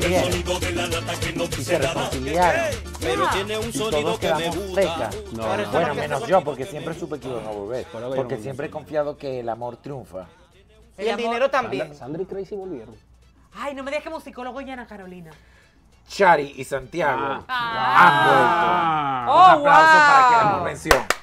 y se reconciliaron. Pero ah. tiene un y todos quedamos gusta bueno, menos yo, porque siempre supe que iban a volver. Porque siempre he confiado que el amor triunfa. Y el, dinero también. Sandra y Crazy volvieron. Ay, no me dejes psicólogo y Ana Carolina. Chari y Santiago ah. han vuelto. Ah. Un aplauso oh, para que la venció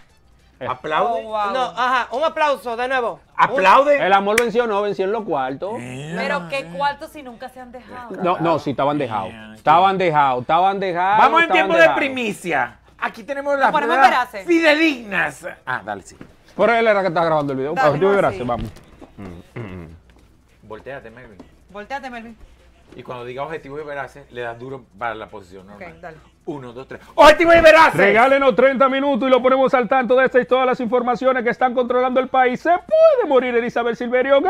¿Aplaude? Oh, no, ajá, un aplauso de nuevo. ¿Aplaude? El amor venció, no, venció en los cuartos. Pero qué cuartos si nunca se han dejado. No, no, sí, estaban dejados. Estaban dejados, estaban dejados. Vamos en tiempo de primicia. Aquí tenemos las pruebas fidedignas. Ah, dale, sí. Por él era que está grabando el video. gracias, vamos. Mm, mm, mm. Volteate, Melvin. Volteate, Melvin. Y cuando diga objetivo y veraces, le das duro para la posición normal. Ok, dale. Uno, dos, tres. ¡Objetivo y veraces! Regálenos 30 minutos y lo ponemos al tanto de esta y todas las informaciones que están controlando el país. Se puede morir Elizabeth Silverio ¿Qué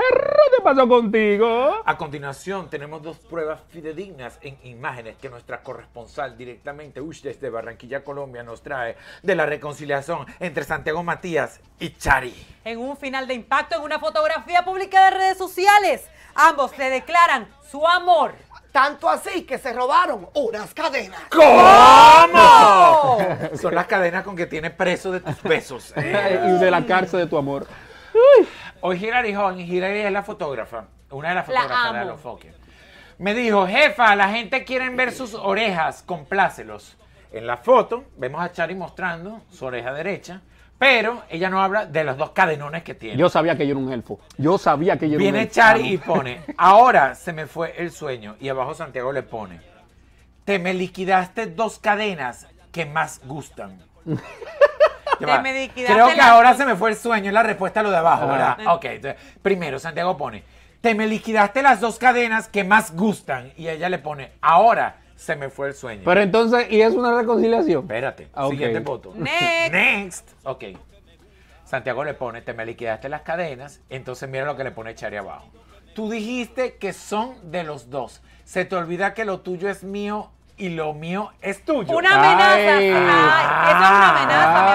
¿Qué pasó contigo? A continuación, tenemos dos pruebas fidedignas en imágenes que nuestra corresponsal directamente, Ush, desde Barranquilla, Colombia, nos trae de la reconciliación entre Santiago Matías y Chari. En un final de impacto, en una fotografía pública de redes sociales Ambos se declaran su amor. Tanto así que se robaron unas cadenas. ¿Cómo? Son las cadenas con que tiene preso de tus besos. y de la cárcel de tu amor. Hoy Hilary Hall, Hilary es la fotógrafa, una de las fotógrafas de los Fokker. Me dijo, jefa, la gente quiere ver sus orejas, complácelos. En la foto vemos a Chari mostrando su oreja derecha. Pero ella no habla de los dos cadenones que tiene. Yo sabía que yo era un elfo. Yo sabía que yo era un elfo. Viene Char y pone, ahora se me fue el sueño. Y abajo Santiago le pone, te me liquidaste dos cadenas que más gustan. Me Creo que ahora se me fue el sueño es la respuesta a lo de abajo, ¿verdad? Ok, primero Santiago pone, te me liquidaste las dos cadenas que más gustan. Y ella le pone, ahora se me fue el sueño. Pero entonces, ¿y es una reconciliación? Espérate, ah, siguiente voto. Next. Next. Ok. Santiago le pone, te me liquidaste las cadenas, entonces mira lo que le pone Chari abajo. Tú dijiste que son de los dos. Se te olvida que lo tuyo es mío y lo mío es tuyo. Una amenaza. Ay, es una amenaza, mi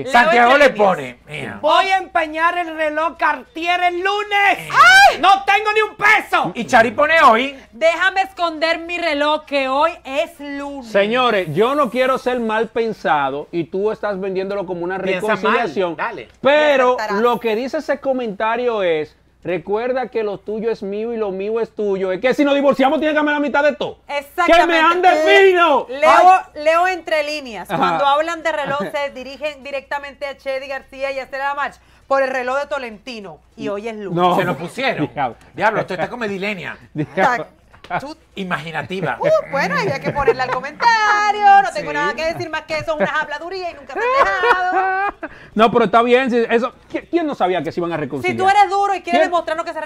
amor. Santiago le pone, mira, voy a el reloj Cartier el lunes. Eh. ¡Ay! ¡No tengo ni un peso! Y Chari pone hoy. Déjame esconder mi reloj que hoy es lunes. Señores, yo no quiero ser mal pensado y tú estás vendiéndolo como una reconciliación. Pero lo que dice ese comentario es Recuerda que lo tuyo es mío y lo mío es tuyo. Es que si nos divorciamos tiene que darme la mitad de todo. Exactamente. ¡Que me ande fino! Leo, leo entre líneas. Cuando hablan de reloj se dirigen directamente a Chedi García y a Estela March por el reloj de Tolentino. Y hoy es lunes. No. Se lo pusieron. Diablo, esto está como Edilenia imaginativa. Uh, bueno, había que ponerle al comentario, no tengo nada que decir más que eso, una habladuría y nunca se dejado. No, pero está bien, eso, ¿quién no sabía que se iban a reconciliar? Si tú eres duro y quieres lo que se...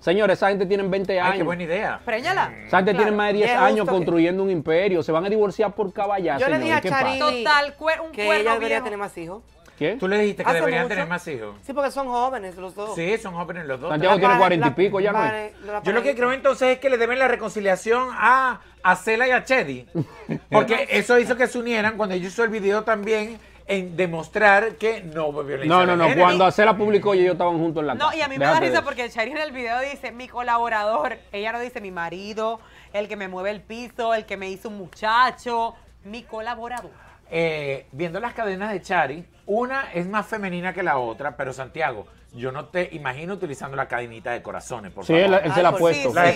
Señores, esa gente tiene 20 años. Ay, qué buena idea. preñala mm. Esa gente tiene más de 10 años construyendo un imperio, se van a divorciar por caballazo. Yo le dije a Charly, Total, un que ella debería tener más hijos. ¿Qué? Tú le dijiste que deberían tener más hijos. Sí, porque son jóvenes los dos. Sí, son jóvenes los dos. Santiago tiene cuarenta y pico ya, ¿no? Yo lo que creo entonces es que le deben la reconciliación a, a Cela y a Chedi. Porque eso hizo que se unieran cuando ellos hizo el video también en demostrar que no hubo violencia. No, no, no. Cuando Cela publicó, ellos estaban juntos en la No, y a mí me da risa porque Chari en el video dice mi colaborador. Ella no dice mi marido, el que me mueve el piso, el que me hizo un muchacho, mi colaborador. Eh, viendo las cadenas de Chari, una es más femenina que la otra, pero Santiago, yo no te imagino utilizando la cadenita de corazones, por sí, favor. Él, él se la ha puesto. Sí, él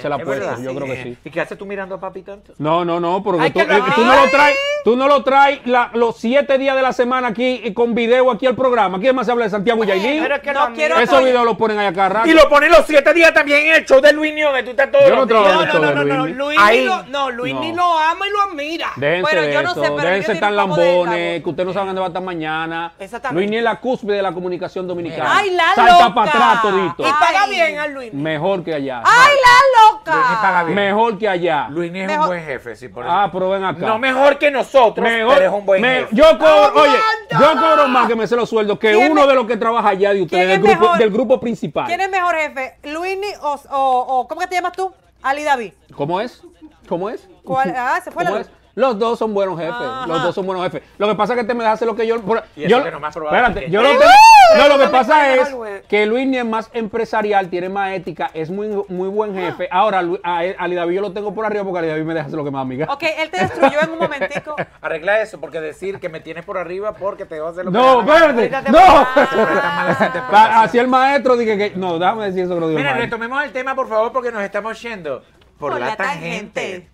se la, ha puesto. Yo creo que sí. ¿Y qué haces tú mirando a papi tanto? No, no, no, porque eh, tú, no lo traes, tú no lo traes los siete días de la semana aquí eh, con video aquí al programa. ¿Quién más se habla de Santiago Pero Es que no quiero Esos videos los ponen allá acá rato. Y lo ponen los siete días también en el show de Luis Niño que tú estás todo. Yo no trabajo no, Luis. No, Luis, no, ni lo ama y lo admira. Déjense yo no sé, déjense tan lambones, que ustedes no saben dónde va a estar mañana. Luis ni es la cúspide de la comunicación dominicana. Ay, la Salta loca. para atrás, todito. Y paga bien a Luis. Mejor que allá. Ay, la loca. paga bien. Mejor que allá. Luis es un buen jefe, sí, por eso. Ah, pero ven acá. No, mejor que nosotros, mejor, pero es un buen jefe. Yo cobro, oye, yo cobro más que me se los sueldos que uno de los que trabaja allá de ustedes, del grupo, principal. ¿Quién es mejor jefe? Luini o, o, o, ¿cómo que te llamas tú? Ali David. ¿Cómo es? ¿Cómo es? ¿Cuál? Ah, se fue la luz. Los dos son buenos jefes. Los dos son buenos jefes. Lo que pasa es que este me deja hacer lo que yo. yo que no más espérate, yo lo que, no, lo que pasa es que Luis ni es más empresarial, tiene más ética, es muy, muy buen jefe. Ahora, a, a David yo lo tengo por arriba porque David me deja hacer lo que más amiga. Ok, él te destruyó en un momentico. Arregla eso, porque decir que me tienes por arriba porque te vas a hacer lo que más No, espérate. No. Así el maestro dije que. No, déjame decir eso que lo digo. Mira, retomemos el tema, por favor, porque nos estamos yendo por, la, tangente.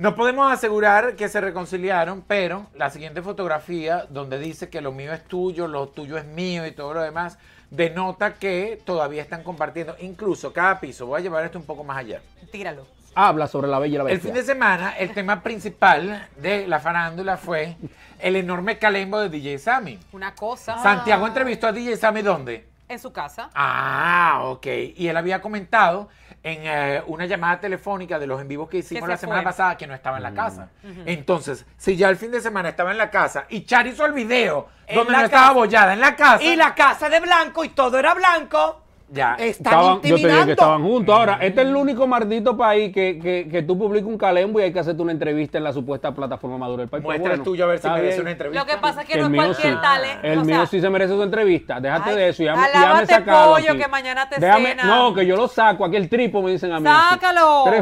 No podemos asegurar que se reconciliaron, pero la siguiente fotografía, donde dice que lo mío es tuyo, lo tuyo es mío y todo lo demás, denota que todavía están compartiendo. Incluso cada piso, voy a llevar esto un poco más allá. Tíralo. Habla sobre la bella y la bestia. El fin de semana, el tema principal de la farándula fue el enorme calembo de DJ Sammy. Una cosa. Santiago entrevistó a DJ Sammy ¿dónde? En su casa. Ah, ok. Y él había comentado en eh, una llamada telefónica de los en vivos que hicimos la semana pasada que no estaba en la mm. casa. Entonces, si ya el fin de semana estaba en la casa y Char hizo el video donde no estaba bollada en la casa. Y la casa de blanco y todo era blanco. Ya. Están estaban, yo te digo que estaban juntos. Ahora, este es el único maldito país que, que, que tú publicas un calembo y hay que hacerte una entrevista en la supuesta plataforma Maduro. del país Muestra el tuyo a ver si merece una entrevista. Lo que pasa es que, no es cualquier talento. El mío sí se merece su entrevista. Déjate de eso. Ya, ya sacado pollo que mañana te cena. No, que yo lo saco. aquel tripo me dicen a mí. ¡Sácalo!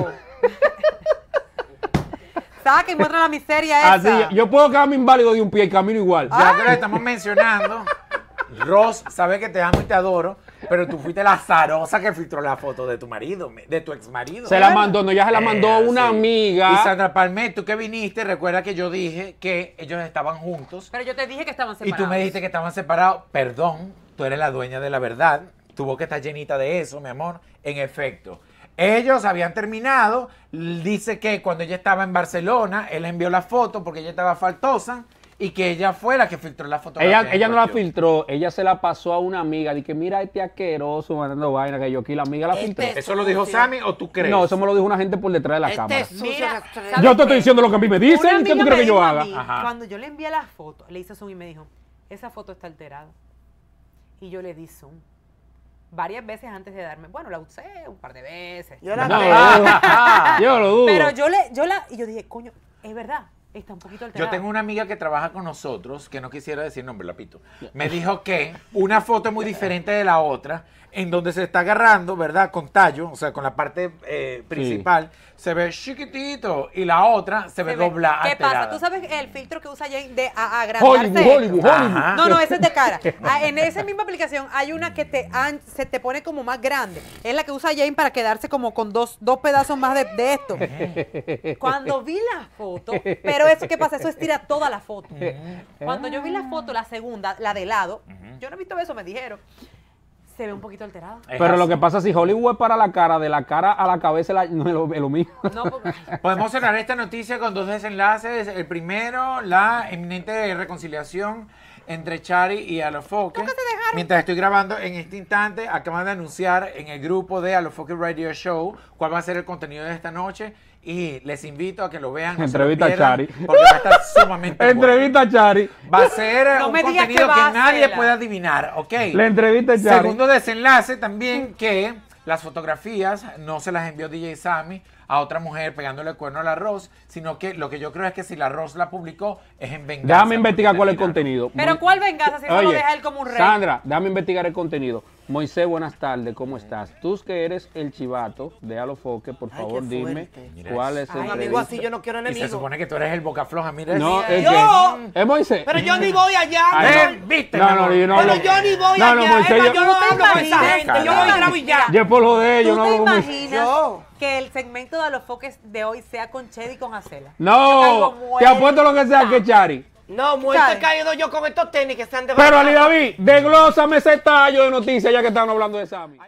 Saca y muestra la miseria ah, esa. Así, yo puedo quedarme inválido de un pie y camino igual. Ah. Ya que lo estamos mencionando. Ross, sabes que te amo y te adoro pero tú fuiste la zarosa que filtró la foto de tu marido, de tu ex marido. Se la mandó, no, ya se la mandó eh, una amiga. Y Sandra Palmet, tú que viniste, recuerda que yo dije que ellos estaban juntos. Pero yo te dije que estaban separados. Y tú me dijiste que estaban separados. Perdón, tú eres la dueña de la verdad. Tuvo que estar llenita de eso, mi amor. En efecto. Ellos habían terminado. Dice que cuando ella estaba en Barcelona, él envió la foto porque ella estaba faltosa y que ella fue la que filtró la foto. Ella, ella no la filtró, ella se la pasó a una amiga. Dije, mira este asqueroso mandando vaina que yo aquí, la amiga la filtré. Este filtró. ¿Eso lo dijo Sammy o tú crees? No, eso me lo dijo una gente por detrás de la este cámara. yo te estoy diciendo lo que a mí me dicen, ¿qué tú crees que yo haga? cuando yo le envié la foto, le hice zoom y me dijo, esa foto está alterada. Y yo le di zoom varias veces antes de darme. Bueno, la usé un par de veces. Yo la no, Yo lo dudo. Pero yo le, yo la, y yo dije, coño, es verdad. Yo tengo una amiga que trabaja con nosotros, que no quisiera decir nombre, la pito. Me dijo que una foto es muy diferente de la otra en donde se está agarrando, ¿verdad? Con tallo, o sea, con la parte eh, principal, se ve chiquitito y la otra se, ve, doblada. ¿Qué pasa? ¿Tú sabes el filtro que usa Jane de agrandarse? Hollywood, No, no, ese es de cara. Ah, en esa misma aplicación hay una que te se te pone como más grande. Es la que usa Jane para quedarse como con dos, pedazos más de, de esto. Cuando vi la foto, pero eso, ¿qué pasa? Eso estira toda la foto. Cuando yo vi la foto, la segunda, la de lado, yo no he visto eso, me dijeron se ve un poquito alterado Pero lo que pasa, si Hollywood para la cara, de la cara a la cabeza no es lo, mismo. No, Podemos cerrar esta noticia con dos desenlaces. El primero, la eminente reconciliación entre Chari y Alofoque. Mientras estoy grabando en este instante, acaban de anunciar en el grupo de Alofoque Radio Show cuál va a ser el contenido de esta noche y les invito a que lo vean. Entrevista Chari. Porque va a estar sumamente Entrevista bueno. Chari. Va a ser eh, un contenido que, nadie puede adivinar, ¿ok? La entrevista Segundo desenlace también que las fotografías no se las envió DJ Sammy, a otra mujer pegándole el cuerno al arroz sino que lo que yo creo es que si la arroz la publicó es en venganza. Déjame investigar cuál es el contenido. Pero ¿cuál venganza si no lo deja él como un rey? Sandra, déjame investigar el contenido. Moisés, buenas tardes, ¿cómo estás? Tú que eres el chivato de Alofoque, por favor, dime cuál es el amigo, así yo no quiero enemigos. Y se supone que tú eres el boca floja, mira. No, es, yo, es Moisés. Pero yo ni voy allá. Ah, viste no. No, no, no, pero yo ni voy allá. Moisés, yo grabo ya. por lo de ellos, no imaginas que el segmento de los foques de hoy sea con Chedi y con Acela? No, te apuesto lo que sea que Chari. No, muerto he caído yo con estos tenis que están de Pero Ali David, desglósame ese tallo de noticias ya que estaban hablando de Sammy.